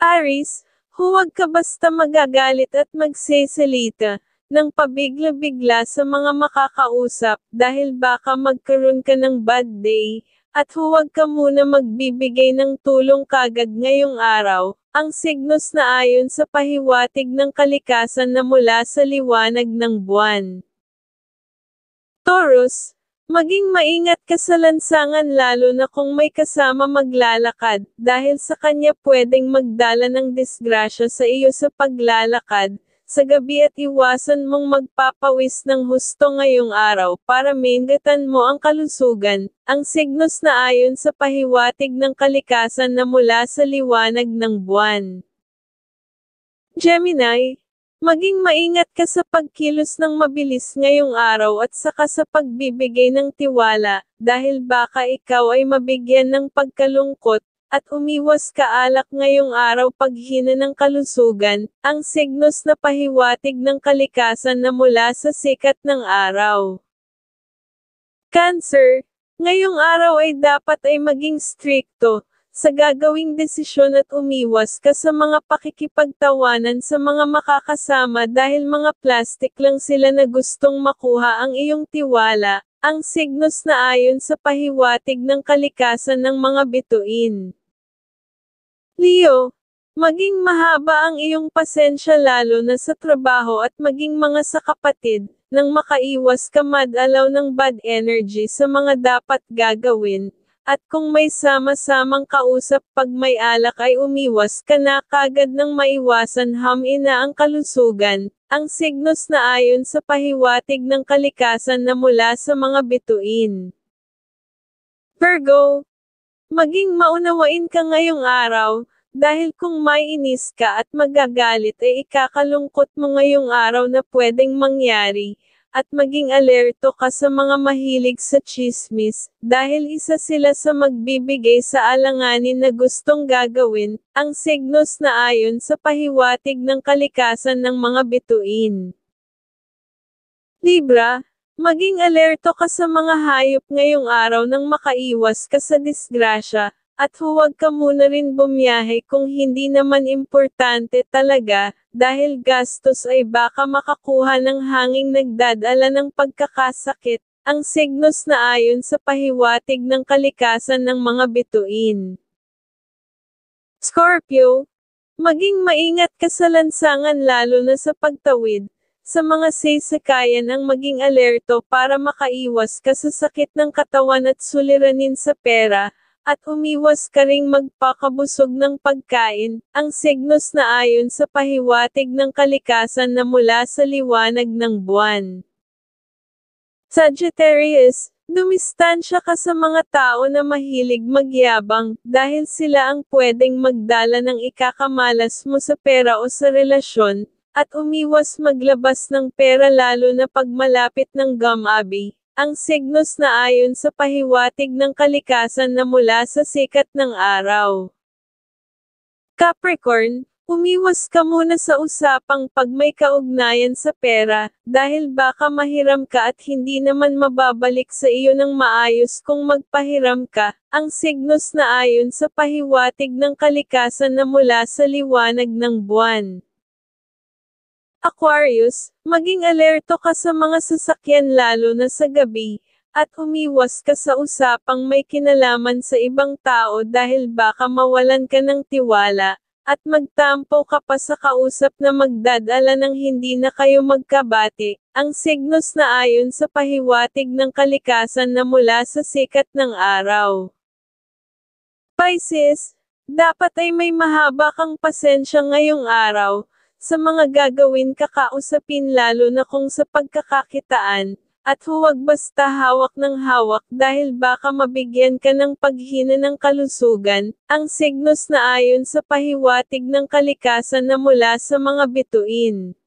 Aris, huwag ka basta magagalit at magsesalita ng pabigla-bigla sa mga makakausap dahil baka magkaroon ka ng bad day, at huwag ka muna magbibigay ng tulong kagad ngayong araw, ang signos na ayon sa pahiwatig ng kalikasan na mula sa liwanag ng buwan. Taurus, Maging maingat ka sa lansangan lalo na kung may kasama maglalakad, dahil sa kanya pwedeng magdala ng disgrasya sa iyo sa paglalakad, sa gabi at iwasan mong magpapawis ng husto ngayong araw para mainggatan mo ang kalusugan, ang signos na ayon sa pahiwatig ng kalikasan na mula sa liwanag ng buwan. Gemini Maging maingat ka sa pagkilos ng mabilis ngayong araw at saka sa pagbibigay ng tiwala, dahil baka ikaw ay mabigyan ng pagkalungkot, at umiwas ka alak ngayong araw paghina ng kalusugan, ang signos na pahiwatig ng kalikasan na mula sa sikat ng araw. Cancer, ngayong araw ay dapat ay maging strikto, sa gagawing desisyon at umiwas ka sa mga pakikipagtawanan sa mga makakasama dahil mga plastic lang sila na gustong makuha ang iyong tiwala, ang signos na ayon sa pahiwatig ng kalikasan ng mga bituin. Leo, maging mahaba ang iyong pasensya lalo na sa trabaho at maging mga sa kapatid, nang makaiwas ka mad-alaw ng bad energy sa mga dapat gagawin, at kung may sama-samang kausap pag may alak ay umiwas ka na kagad ng maiwasan hamina ang kalusugan, ang signos na ayon sa pahiwatig ng kalikasan na mula sa mga bituin. Virgo, maging maunawain ka ngayong araw, dahil kung may inis ka at magagalit ay ikakalungkot mo ngayong araw na pwedeng mangyari, at maging alerto ka sa mga mahilig sa chismis, dahil isa sila sa magbibigay sa alanganin na gustong gagawin, ang signos na ayon sa pahiwatig ng kalikasan ng mga bituin. Libra, maging alerto ka sa mga hayop ngayong araw nang makaiwas ka sa disgrasya, at huwag ka muna rin bumiyahe kung hindi naman importante talaga, dahil gastos ay baka makakuha ng hanging nagdadala ng pagkakasakit, ang signos na ayon sa pahiwatig ng kalikasan ng mga bituin. Scorpio, maging maingat ka sa lansangan lalo na sa pagtawid, sa mga sasakayan ang maging alerto para makaiwas ka sa sakit ng katawan at suliranin sa pera, at umiwas ka ring magpakabusog ng pagkain, ang signos na ayon sa pahiwatig ng kalikasan na mula sa liwanag ng buwan. Sagittarius, dumistansya ka sa mga tao na mahilig magyabang, dahil sila ang pwedeng magdala ng ikakamalas mo sa pera o sa relasyon, at umiwas maglabas ng pera lalo na pagmalapit malapit ng gamabi, ang signos na ayon sa pahiwatig ng kalikasan na mula sa sikat ng araw. Capricorn, Umiwas ka muna sa usapang pag may kaugnayan sa pera, dahil baka mahiram ka at hindi naman mababalik sa iyo ng maayos kung magpahiram ka, ang signos na ayon sa pahiwatig ng kalikasan na mula sa liwanag ng buwan. Aquarius, maging alerto ka sa mga sasakyan lalo na sa gabi, at umiwas ka sa usapang may kinalaman sa ibang tao dahil baka mawalan ka ng tiwala, at magtampo ka pa sa kausap na magdadala ng hindi na kayo magkabati, ang signos na ayon sa pahiwatig ng kalikasan na mula sa sikat ng araw. Pisces, dapat ay may mahaba kang pasensya ngayong araw, sa mga gagawin kakausapin lalo na kung sa pagkakakitaan, at huwag basta hawak ng hawak dahil baka mabigyan ka ng paghina ng kalusugan, ang signos na ayon sa pahiwatig ng kalikasan na mula sa mga bituin.